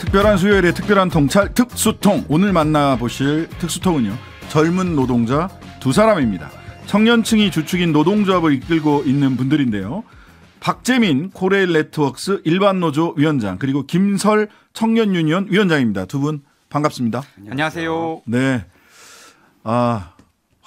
특별한 수요일에 특별한 통찰 특수통 오늘 만나보실 특수통은요 젊은 노동자 두 사람입니다 청년층이 주축인 노동조합을 이끌고 있는 분들인데요 박재민 코레일 네트웍스 일반노조 위원장 그리고 김설 청년유니언 위원장입니다 두 분 반갑습니다 안녕하세요 네아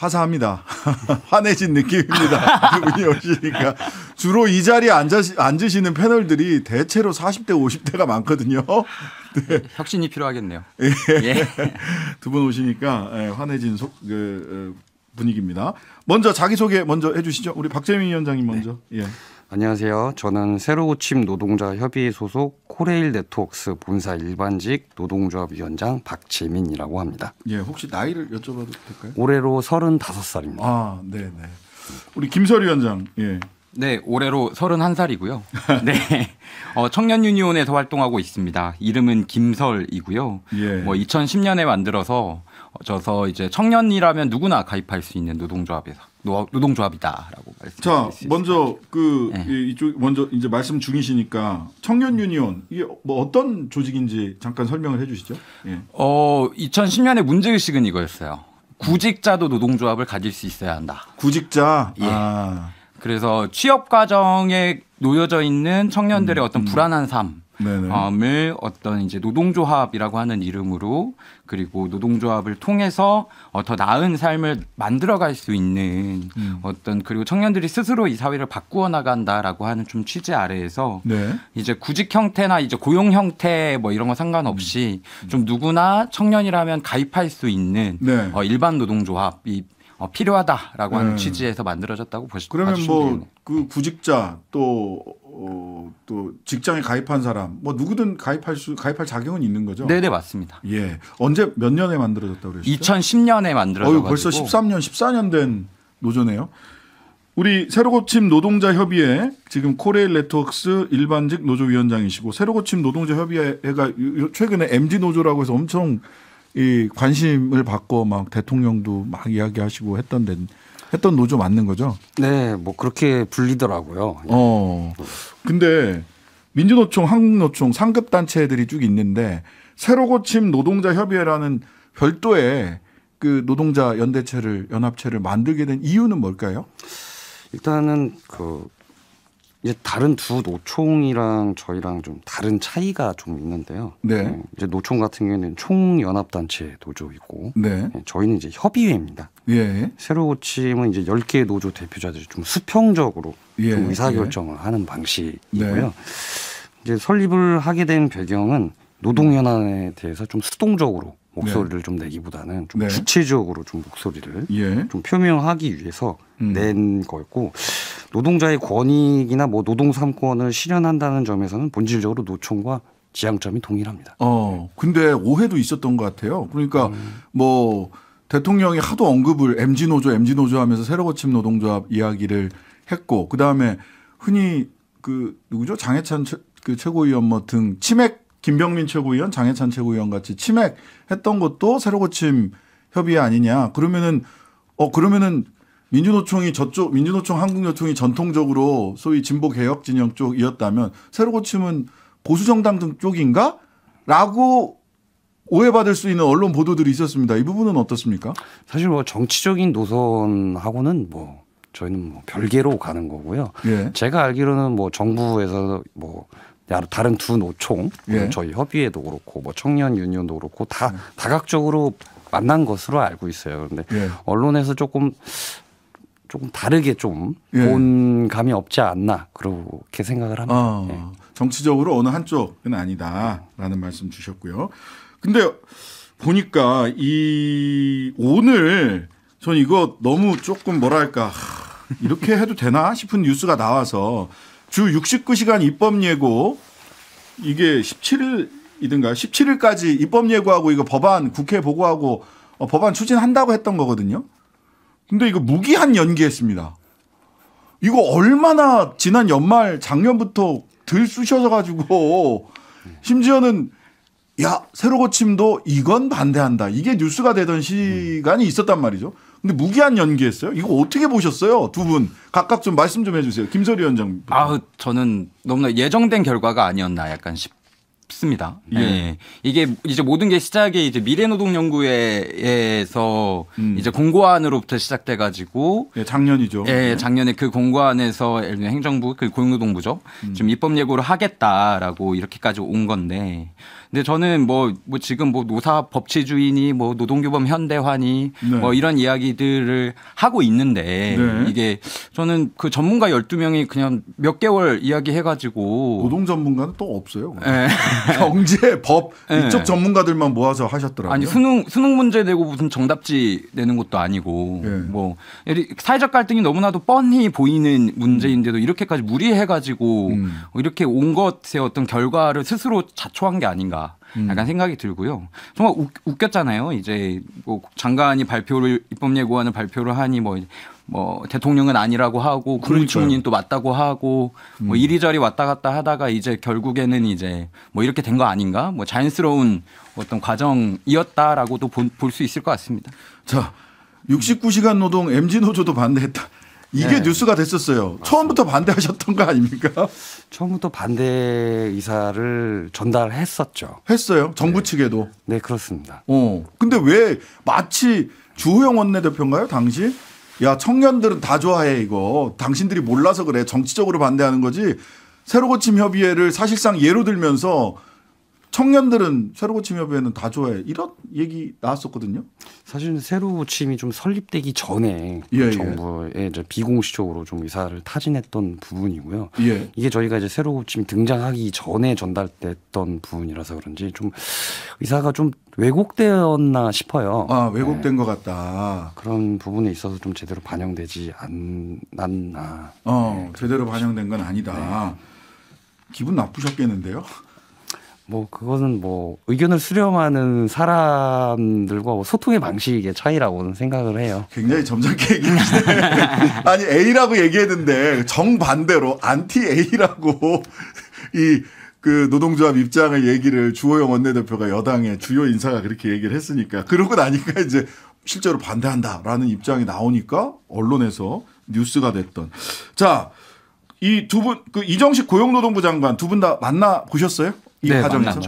화사합니다. 화내진 느낌입니다. 이분이 오시니까. 주로 이 자리에 앉아, 앉으시는 패널들이 대체로 40대, 50대가 많거든요. 네. 네. 혁신이 필요하겠네요. 예. 예. 두분 오시니까 환해진 예, 속, 그, 어, 분위기입니다. 먼저 자기소개 먼저 해주시죠. 우리 박재민 위원장님 먼저. 네. 예. 안녕하세요. 저는 새로고침 노동자 협의회 소속 코레일 네트웍스 본사 일반직 노동조합위원장 박재민이라고 합니다. 예, 혹시 나이를 여쭤봐도 될까요? 올해로 35살입니다. 아, 네, 네. 우리 김설 위원장. 예. 네, 올해로 31살이고요. 네. 어, 청년 유니온에서 활동하고 있습니다. 이름은 김설이고요. 예. 뭐 2010년에 만들어서 만들어져서 이제 청년이라면 누구나 가입할 수 있는 노동조합에서 노동조합이다라고 말씀. 자, 먼저 그 네. 이쪽 먼저 이제 말씀 중이시니까 청년 유니온 이게 뭐 어떤 조직인지 잠깐 설명을 해주시죠. 예. 어, 2010년에 문제 의식은 이거였어요. 구직자도 노동조합을 가질 수 있어야 한다. 구직자. 예. 아. 그래서 취업 과정에 놓여져 있는 청년들의 음. 어떤 음. 불안한 삶. 네네. 어, 을 어떤 이제 노동조합이라고 하는 이름으로 그리고 노동조합을 통해서 어, 더 나은 삶을 만들어갈 수 있는 음. 어떤 그리고 청년들이 스스로 이 사회를 바꾸어 나간다라고 하는 좀 취지 아래에서 네. 이제 구직 형태나 이제 고용 형태 뭐 이런 거 상관없이 음. 음. 좀 누구나 청년이라면 가입할 수 있는 네. 어, 일반 노동조합이 어, 필요하다라고 하는 네. 취지에서 만들어졌다고 보시 그러면 뭐 그 구직자 또 어, 또 직장에 가입한 사람 뭐 누구든 가입할 수 가입할 자격은 있는 거죠. 네, 네 맞습니다. 예, 언제 몇 년에 만들어졌다고 그러셨죠? 2010년에 만들어져 어 벌써 13년, 14년 된 노조네요. 우리 새로 고침 노동자 협의회 지금 코레일 네트웍스 일반직 노조 위원장이시고 새로 고침 노동자 협의회가 최근에 MG 노조라고 해서 엄청 이 관심을 받고 막 대통령도 막 이야기하시고 했던 데 했던 노조 맞는 거죠? 네, 뭐 그렇게 불리더라고요. 어. 근데 민주노총, 한국노총 상급 단체들이 쭉 있는데 새로 고침 노동자 협의회라는 별도의 그 노동자 연대체를 연합체를 만들게 된 이유는 뭘까요? 일단은 그 이제 다른 두 노총이랑 저희랑 좀 다른 차이가 좀 있는데요. 네. 어, 이제 노총 같은 경우에는 총연합단체 노조이고, 네. 예, 저희는 이제 협의회입니다. 예. 새로 고침은 이제 열개의 노조 대표자들이 좀 수평적으로 예. 좀 의사결정을 예. 하는 방식이고요. 네. 이제 설립을 하게 된 배경은 노동연합에 대해서 좀 수동적으로 목소리를 네. 좀 내기보다는 좀 네. 주체적으로 좀 목소리를 예. 좀 표명하기 위해서 음. 낸 거였고 노동자의 권익이나 뭐 노동 삼권을 실현한다는 점에서는 본질적으로 노총과 지향점이 동일합니다. 어, 근데 오해도 있었던 것 같아요. 그러니까 음. 뭐 대통령이 하도 언급을 MG 노조, MG 노조 하면서 새로 고침 노동조합 이야기를 했고 그 다음에 흔히 그 누구죠 장해찬 그 최고위원 뭐 등 치맥 김병민 최고위원, 장해찬 최고위원 같이 치맥했던 것도 새로 고침 협의 아니냐. 그러면은 어 그러면은 민주노총이 저쪽 민주노총 한국노총이 전통적으로 소위 진보 개혁 진영 쪽이었다면 새로 고침은 보수 정당 등 쪽인가라고 오해받을 수 있는 언론 보도들이 있었습니다. 이 부분은 어떻습니까? 사실 뭐 정치적인 노선하고는 뭐 저희는 뭐 별개로 가는 거고요. 예. 제가 알기로는 뭐 정부에서 뭐 다른 두 노총 예. 저희 협의회도 그렇고 뭐 청년 유니온도 그렇고 다 예. 다각적으로 만난 것으로 알고 있어요. 그런데 예. 언론에서 조금 조금 다르게 좀본 예. 감이 없지 않나 그렇게 생각을 합니다. 어, 예. 정치적으로 어느 한쪽은 아니다라는 말씀 주셨고요. 근데 보니까 이 오늘 전 이거 너무 조금 뭐랄까 이렇게 해도 되나 싶은 뉴스가 나와서 주 69시간 입법 예고 이게 17일이든가 17일까지 입법 예고하고 이거 법안 국회 보고하고 어, 법안 추진한다고 했던 거거든요. 근데 이거 무기한 연기했습니다. 이거 얼마나 지난 연말 작년부터 들쑤셔서 가지고 심지어는 야 새로 고침도 이건 반대한다 이게 뉴스가 되던 시간이 있었단 말이죠. 근데 무기한 연기했어요. 이거 어떻게 보셨어요? 두분 각각 좀 말씀 좀 해주세요. 김소리 위원장. 아, 저는 너무나 예정된 결과가 아니었나 약간 싶. 습니다 예. 예. 이게 이제 모든 게 시작이 이제 미래노동연구회에서 음. 이제 공고안으로부터 시작돼가지고 예, 작년이죠. 예, 네. 작년에 그 공고안에서 행정부 그 고용노동부죠. 음. 좀 입법 예고를 하겠다라고 이렇게까지 온 건데 근데 저는 뭐, 뭐 지금 뭐 노사 법치주의니 뭐 노동규범 현대화니 네. 뭐 이런 이야기들을 하고 있는데 네. 이게 저는 그 전문가 12명이 그냥 몇 개월 이야기 해가지고 노동 전문가는 또 없어요. 네. 경제, 법 예. 이쪽 전문가들만 모아서 하셨더라고요. 아니 수능 수능 문제 내고 무슨 정답지 내는 것도 아니고 예. 뭐 사회적 갈등이 너무나도 뻔히 보이는 문제인데도 이렇게까지 무리해가지고 음. 이렇게 온 것의 어떤 결과를 스스로 자초한 게 아닌가. 음. 약간 생각이 들고요. 정말 웃, 겼잖아요 이제 뭐 장관이 발표를 입법 예고안을 발표를 하니 뭐. 뭐 대통령은 아니라고 하고 국무총리는 또 맞다고 하고 뭐 음. 이리저리 왔다 갔다 하다가 이제 결국에는 이제 뭐 이렇게 된 거 아닌가 뭐 자연스러운 어떤 과정이었다라고도 볼 수 있을 것 같습니다. 자 69시간 노동 MG 노조도 반대했다. 이게 네. 뉴스가 됐었어요. 맞습니다. 처음부터 반대하셨던 거 아닙니까? 처음부터 반대 의사를 전달했었죠. 했어요. 네. 정부 네. 측에도. 네, 그렇습니다. 어. 근데 왜 마치 주호영 원내대표인가요, 당시? 야, 청년들은 다 좋아해, 이거. 당신들이 몰라서 그래. 정치적으로 반대하는 거지. 새로 고침 협의회를 사실상 예로 들면서 청년들은 새로 고침 협회는 다 좋아해 이런 얘기 나왔었거든요. 사실 새로 고침이 좀 설립되기 전에 예, 예. 정부의 이 비공식적으로 좀 의사를 타진했던 부분이고요. 예. 이게 저희가 이제 새로 고침 등장하기 전에 전달됐던 부분이라서 그런지 좀 의사가 좀 왜곡되었나 싶어요. 아 왜곡된 네. 것 같다. 그런 부분에 있어서 좀 제대로 반영되지 않았나. 어 네. 제대로 반영된 건 아니다. 네. 기분 나쁘셨겠는데요. 뭐 그거는 뭐 의견을 수렴하는 사람들과 뭐 소통의 방식의 차이라고는 생각을 해요. 굉장히 점잖게 얘기하시네. 아니 A라고 얘기했는데 정반대로 안티 A라고 이 그 노동조합 입장을 얘기를 주호영 원내대표가 여당의 주요 인사가 그렇게 얘기를 했으니까 그러고 나니까 이제 실제로 반대한다라는 입장이 나오니까 언론에서 뉴스가 됐던 자이 두 분 그 이정식 고용노동부 장관 두 분 다 만나 보셨어요? 이 네, 과정에서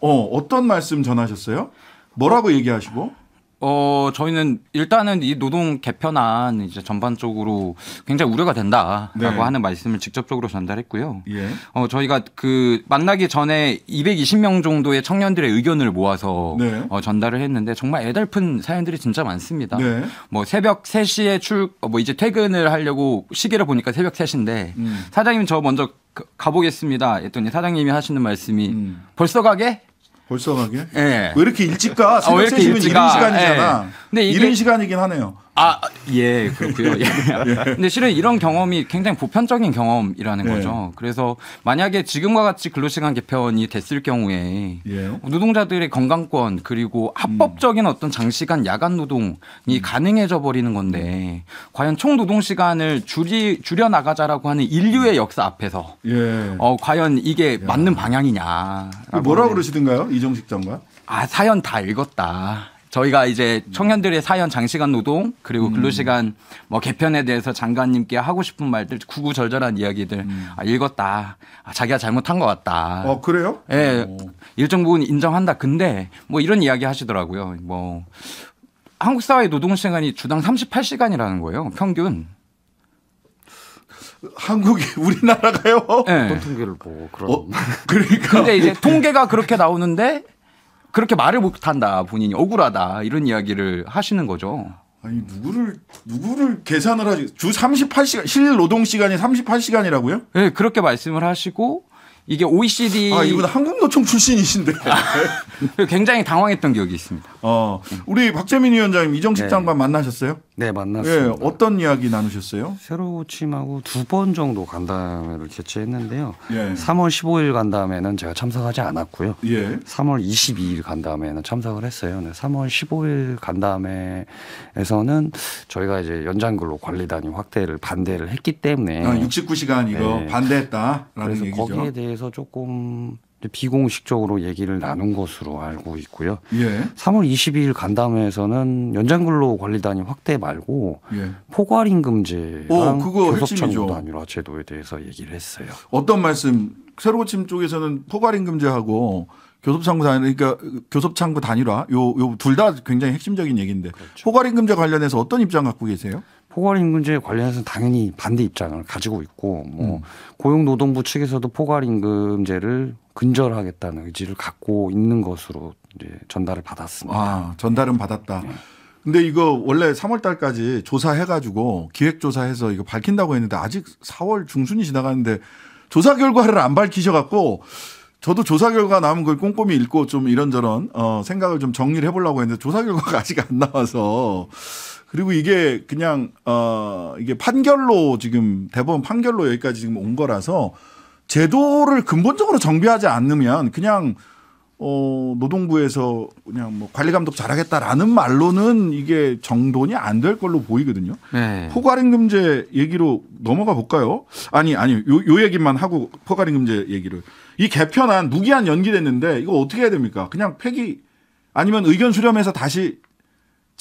어, 어떤 말씀 전하셨어요? 뭐라고 얘기하시고? 어, 저희는 일단은 이 노동 개편안 이제 전반적으로 굉장히 우려가 된다라고 네. 하는 말씀을 직접적으로 전달했고요. 예. 어, 저희가 그 만나기 전에 220명 정도의 청년들의 의견을 모아서 네. 어, 전달을 했는데 정말 애달픈 사연들이 진짜 많습니다. 네. 뭐 새벽 3시에 출, 어, 뭐 이제 퇴근을 하려고 시계를 보니까 새벽 3시인데 음. 사장님 저 먼저 가보겠습니다. 했더니 사장님이 하시는 말씀이 음. 벌써 가게? 벌써 가게? 예. 네. 왜 이렇게 일찍 가? 새 아, 왜 이렇게 일찍 가? 이른 시간이잖아. 네. 근데 이게, 이른 시간이긴 하네요. 아, 예, 그렇고요. 예. 근데 실은 이런 경험이 굉장히 보편적인 경험이라는 네. 거죠. 그래서 만약에 지금과 같이 근로시간 개편이 됐을 경우에 예. 노동자들의 건강권 그리고 음. 합법적인 음. 어떤 장시간 야간 노동이 음. 가능해져 버리는 건데 과연 총 노동 시간을 줄이 줄여 나가자라고 하는 인류의 음. 역사 앞에서 예. 어, 과연 이게 맞는 방향이냐? 뭐라 그러시던가요, 이정식 장관? 아 사연 다 읽었다. 저희가 이제 청년들의 음. 사연 장시간 노동 그리고 음. 근로시간 뭐 개편에 대해서 장관님께 하고 싶은 말들 구구절절한 이야기들 음. 아, 읽었다 아, 자기가 잘못한 것 같다. 어 그래요? 예, 오. 일정 부분 인정한다. 근데 뭐 이런 이야기 하시더라고요. 뭐 한국 사회 노동 시간이 주당 38시간이라는 거예요 평균. 한국이 우리나라가요? 네. 통계를 보고 그런. 어? 그러니까. 근데 이제 통계가 그렇게 나오는데 그렇게 말을 못한다 본인이 억울하다 이런 이야기를 하시는 거죠. 아니 누구를 누구를 계산을 하지 주 38시간 실 노동 시간이 38시간이라고요? 예, 네, 그렇게 말씀을 하시고 이게 OECD 아 이분 한국노총 출신이신데 굉장히 당황했던 기억이 있습니다. 어 우리 박재민 위원장님 이정식 네. 장관 만나셨어요? 네 만났습니다. 예, 어떤 이야기 나누셨어요? 새로 취임하고 두 번 정도 간담회를 개최했는데요. 예. 3월 15일 간담회는 제가 참석하지 않았고요. 예. 3월 22일 간담회는 참석을 했어요. 네, 3월 15일 간담회에서는 저희가 이제 연장근로 관리단위 확대를 반대를 했기 때문에 아, 69시간 이거 네. 반대했다라는 얘기죠. 거기에 대해 대해서 조금 비공식적으로 얘기를 나눈 것으로 알고 있고요. 예. 3월 22일 간담회에서는 연장근로 관리단위 확대 말고 예. 포괄 임금제랑 교섭청구 단위화 제도에 대해서 얘기를 했어요. 어떤 말씀? 새로 고침 쪽에서는 포괄 임금제하고 교섭창구 단위 그러니까 교섭창구 단위화 요요 둘 다 굉장히 핵심적인 얘기인데 그렇죠. 포괄 임금제 관련해서 어떤 입장 갖고 계세요? 포괄임 금제에 관련해서는 당연히 반대 입장을 가지고 있고 뭐 음. 고용노동부 측에서도 포괄임금제를 근절하겠다는 의지를 갖고 있는 것으로 이제 전달을 받았습니다. 아, 전달은 받았다. 네. 근데 이거 원래 3월 달까지 조사해가지고 기획조사해서 이거 밝힌다고 했는데 아직 4월 중순이 지나갔는데 조사 결과를 안 밝히셔갖고 저도 조사 결과 나오면 그걸 꼼꼼히 읽고 좀 이런저런 어, 생각을 좀 정리를 해보려고 했는데 조사 결과가 아직 안 나와서 그리고 이게 그냥 어 이게 판결로 지금 대법원 판결로 여기까지 지금 온 거라서 제도를 근본적으로 정비하지 않으면 그냥 어 노동부에서 그냥 뭐 관리 감독 잘하겠다라는 말로는 이게 정돈이 안 될 걸로 보이거든요. 네. 포괄임 금제 얘기로 넘어가 볼까요? 아니 아니 요, 요 얘기만 하고 포괄임 금제 얘기를 이 개편안 무기한 연기됐는데 이거 어떻게 해야 됩니까? 그냥 폐기 아니면 의견 수렴해서 다시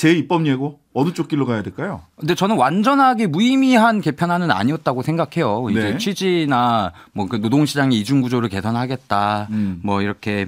제입법 예고 어느 쪽 길로 가야 될까요? 근데 저는 완전하게 무의미한 개편안은 아니었다고 생각해요. 이제 네. 취지나 뭐 그 노동시장의 이중 구조를 개선하겠다, 음. 뭐 이렇게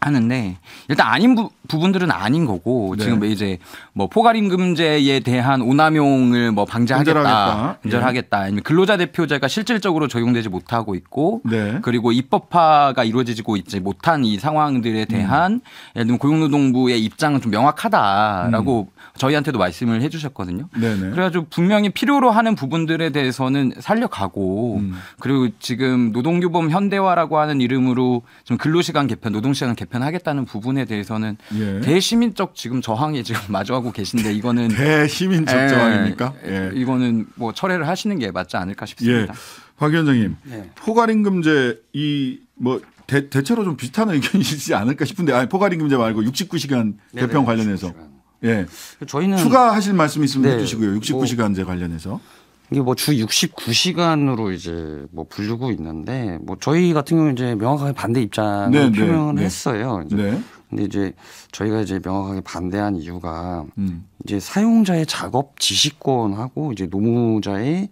하는데 일단 아닌 부, 분들은 아닌 거고 네. 지금 이제 뭐 포괄임 금제에 대한 오남용을 뭐방지하겠다 인절하겠다, 예. 아니면 근로자 대표제가 실질적으로 적용되지 못하고 있고 네. 그리고 입법화가 이루어지고 있지 못한 이 상황들에 음. 대한 음. 예를 들면 고용노동부의 입장은 좀 명확하다라고 음. 저희한테도 말씀을 해주셨거든요. 네네. 네. 그래가지고 분명히 필요로 하는 부분들에 대해서는 살려가고 음. 그리고 지금 노동규범 현대화라고 하는 이름으로 좀 근로시간 개편, 노동시간 개편 개편하겠다는 부분에 대해서는 예. 대시민적 지금 저항에 지금 마주하고 계신데 이거는 대시민적 예, 저항입니까? 예, 예. 이거는 뭐 철회를 하시는 게 맞지 않을까 싶습니다. 예. 박 위원장님, 예. 포괄임금제 이 뭐 대체로 좀 비슷한 의견이지 않을까 싶은데 아니 포괄임금제 말고 69시간 네네, 개편 관련해서 69시간. 예 저희는 추가하실 말씀 있으면 네, 해주시고요. 69시간제 뭐 관련해서 이게 뭐 주 69시간으로 이제 뭐 불리고 있는데 뭐 저희 같은 경우는 이제 명확하게 반대 입장을 네, 네, 표명을 네, 했어요. 이제. 네. 근데 이제 저희가 이제 명확하게 반대한 이유가 음. 이제 사용자의 작업 지시권하고 이제 노무자의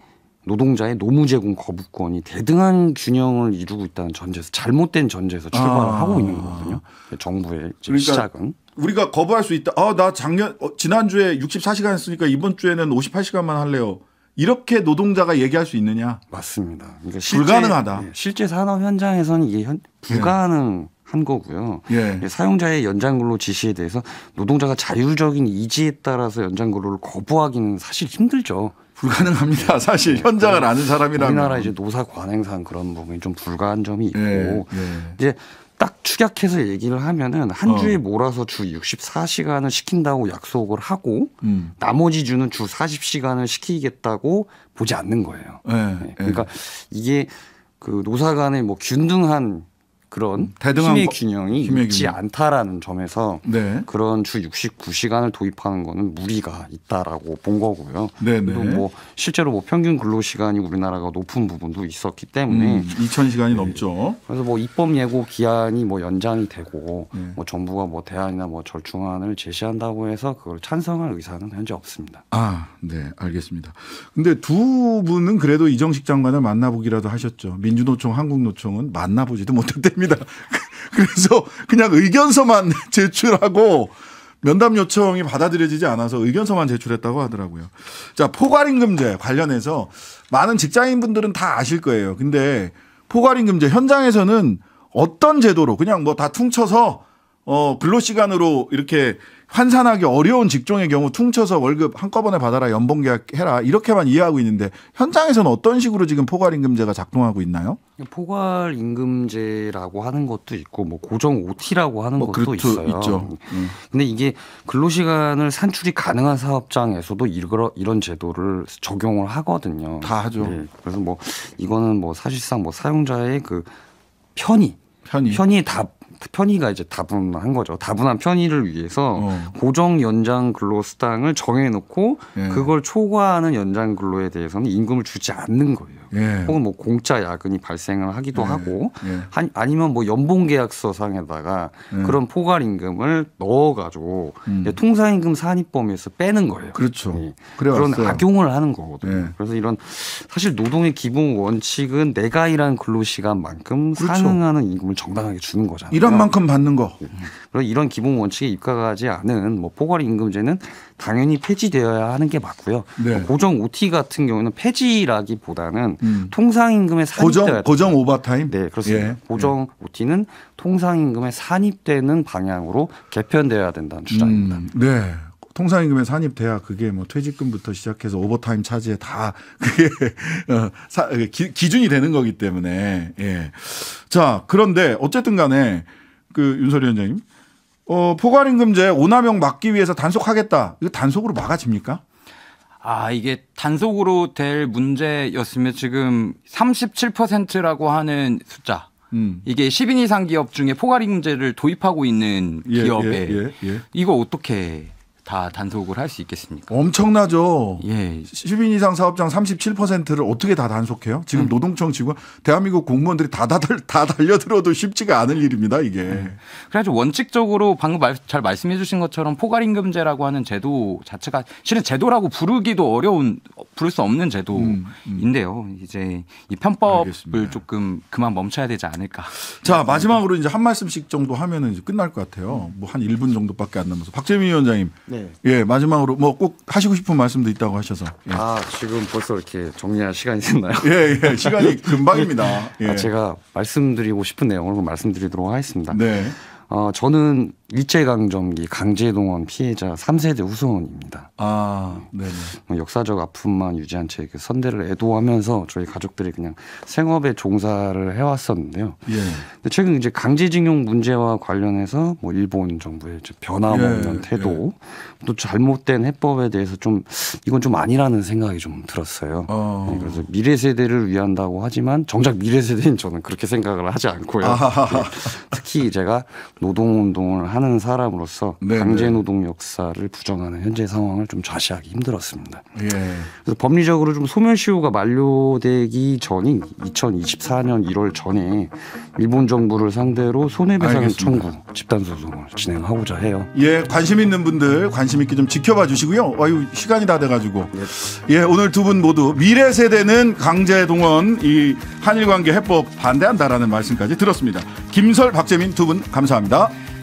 노동자의 노무 제공 거부권이 대등한 균형을 이루고 있다는 전제에서 잘못된 전제에서 출발을 아. 하고 있는 거거든요. 정부의 그러니까 시작은 우리가 거부할 수 있다. 아, 나 작년 어, 지난주에 64시간 했으니까 이번 주에는 58시간만 할래요. 이렇게 노동자가 얘기할 수 있느냐? 맞습니다. 그러니까 실제, 불가능하다. 예, 실제 산업 현장에서는 이게 현, 불가능. 한 거고요. 예. 예. 사용자의 연장근로 지시에 대해서 노동자가 자율적인 이지에 따라서 연장근로를 거부하기는 사실 힘들죠. 불가능합니다. 예. 사실 네. 현장을 아는 사람이라면 우리나라 이제 노사 관행상 그런 부분이 좀 불가한 점이 있고 예. 예. 이제 딱 축약해서 얘기를 하면은 한 어. 주에 몰아서 주 64시간을 시킨다고 약속을 하고 음. 나머지 주는 주 40시간을 시키겠다고 보지 않는 거예요. 네, 네. 그러니까 네. 이게 그 노사 간의 뭐 균등한 그런 대등한 힘의 균형이 힘의 있지 균형. 않다라는 점에서 네. 그런 주 69시간을 도입하는 거는 무리가 있다라고 본 거고요. 네네. 네. 뭐 실제로 뭐 평균 근로 시간이 우리나라가 높은 부분도 있었기 때문에 음, 2천 시간이 네. 넘죠. 그래서 뭐 입법 예고 기한이 뭐 연장이 되고 네. 뭐 정부가 뭐 대안이나 뭐 절충안을 제시한다고 해서 그걸 찬성할 의사는 현재 없습니다. 아, 네, 알겠습니다. 근데 두 분은 그래도 이정식 장관을 만나보기라도 하셨죠. 민주노총, 한국노총은 만나보지도 못했대. 됩니다. 그래서 그냥 의견서만 제출하고 면담 요청이 받아들여지지 않아서 의견서만 제출했다고 하더라고요. 자, 포괄임금제 관련해서 많은 직장인분들은 다 아실 거예요. 근데 포괄임금제 현장에서는 어떤 제도로 그냥 뭐 다 퉁쳐서 어 근로 시간으로 이렇게 환산하기 어려운 직종의 경우 퉁쳐서 월급 한꺼번에 받아라 연봉 계약해라 이렇게만 이해하고 있는데 현장에서는 어떤 식으로 지금 포괄 임금제가 작동하고 있나요? 포괄 임금제라고 하는 것도 있고 뭐 고정 OT라고 하는 뭐 것도 그렇죠. 있어요. 있죠. 음. 음. 근데 이게 근로 시간을 산출이 가능한 사업장에서도 이런 제도를 적용을 하거든요. 다 하죠. 네. 그래서 뭐 이거는 뭐 사실상 뭐 사용자의 그 편의 편의 편의 다 편의가 이제 다분한 거죠. 다분한 편의를 위해서 어. 고정 연장 근로 수당을 정해놓고 예. 그걸 초과하는 연장 근로에 대해서는 임금을 주지 않는 거예요. 예. 혹은 뭐 공짜 야근이 발생을 하기도 예. 하고 예. 한, 아니면 뭐 연봉 계약서상에다가 예. 그런 포괄 임금을 넣어가지고 음. 통상 임금 산입 범위에서 빼는 거예요. 그렇죠. 예. 그런 왔 악용을 하는 거거든요. 그래서 이런 사실 노동의 기본 원칙은 내가 일한 근로 시간만큼 그렇죠. 상응하는 임금을 정당하게 주는 거잖아요. 일한 만큼 받는 거. 그래서 이런 기본 원칙에 입각하지 않은 뭐 포괄 임금제는 당연히 폐지되어야 하는 게 맞고요. 네. 고정 OT 같은 경우는 폐지라기보다는 음. 통상임금에 산입되어야 고정, 고정 오버타임? 네, 그렇습니다. 예. 고정 예. 네. OT는 통상임금에 산입되는 방향으로 개편되어야 된다는 주장입니다. 음. 네. 통상임금에 산입돼야 그게 뭐 퇴직금부터 시작해서 오버타임 차지에 다 그게 어, 사, 기, 기준이 되는 거기 때문에 예. 자 그런데 어쨌든 간에 그 윤설 위원장님 어, 포괄임금제 오남용 막기 위해서 단속하겠다. 이거 단속으로 막아집니까? 아, 이게 단속으로 될 문제였으면 지금 37%라고 하는 숫자. 음. 이게 10인 이상 기업 중에 포괄임금제를 도입하고 있는 예, 기업에 예, 예, 예, 이거 어떻게 다 단속을 할 수 있겠습니까? 엄청나죠. 예. 10인 이상 사업장 37%를 어떻게 다 단속해요? 지금 네. 노동청 직원, 대한민국 공무원들이 다, 다, 다 달려들어도 쉽지가 않을 일입니다, 이게. 네. 그래가 원칙적으로 방금 말, 잘 말씀해 주신 것처럼 포괄임금제라고 하는 제도 자체가 실은 제도라고 부르기도 어려운, 부를 수 없는 제도인데요. 음, 음. 이제 이 편법을 알겠습니다. 조금 그만 멈춰야 되지 않을까. 자, 마지막으로 이제 한 말씀씩 정도 하면 이제 끝날 것 같아요. 뭐 한 1분 정도밖에 안 남아서. 박재민 위원장님. 네. 네. 예, 마지막으로 뭐 꼭 하시고 싶은 말씀도 있다고 하셔서. 예. 아, 지금 벌써 이렇게 정리할 시간이 됐나요? 예, 예. 시간이 금방입니다. 아, 예. 아, 제가 말씀드리고 싶은 내용을 말씀드리도록 하겠습니다. 네. 어, 저는 일제강점기 강제동원 피해자 3세대 후손입니다. 아, 네. 역사적 아픔만 유지한 채 선대를 애도하면서 저희 가족들이 그냥 생업에 종사를 해왔었는데요. 예. 근데 최근 이제 강제징용 문제와 관련해서 뭐 일본 정부의 변함없는 예. 예. 태도 예. 또 잘못된 해법에 대해서 좀 이건 좀 아니라는 생각이 좀 들었어요. 어. 네, 그래서 미래 세대를 위한다고 하지만 정작 미래 세대인 저는 그렇게 생각을 하지 않고요. 아 특히 제가 노동운동을 한 하는 사람으로서 네네. 강제노동 역사를 부정하는 현재 상황을 좀 좌시하기 힘들었습니다. 예. 그래서 법리적으로 좀 소멸시효가 만료되기 전인 2024년 1월 전에 일본 정부를 상대로 손해배상 청구 집단 소송을 진행하고자 해요. 예, 관심 있는 분들 관심 있게 좀 지켜봐 주시고요. 아유 시간이 다 돼가지고 예, 예 오늘 두 분 모두 미래 세대는 강제 동원 이 한일 관계 해법 반대한다라는 말씀까지 들었습니다. 김설 박재민 두 분 감사합니다.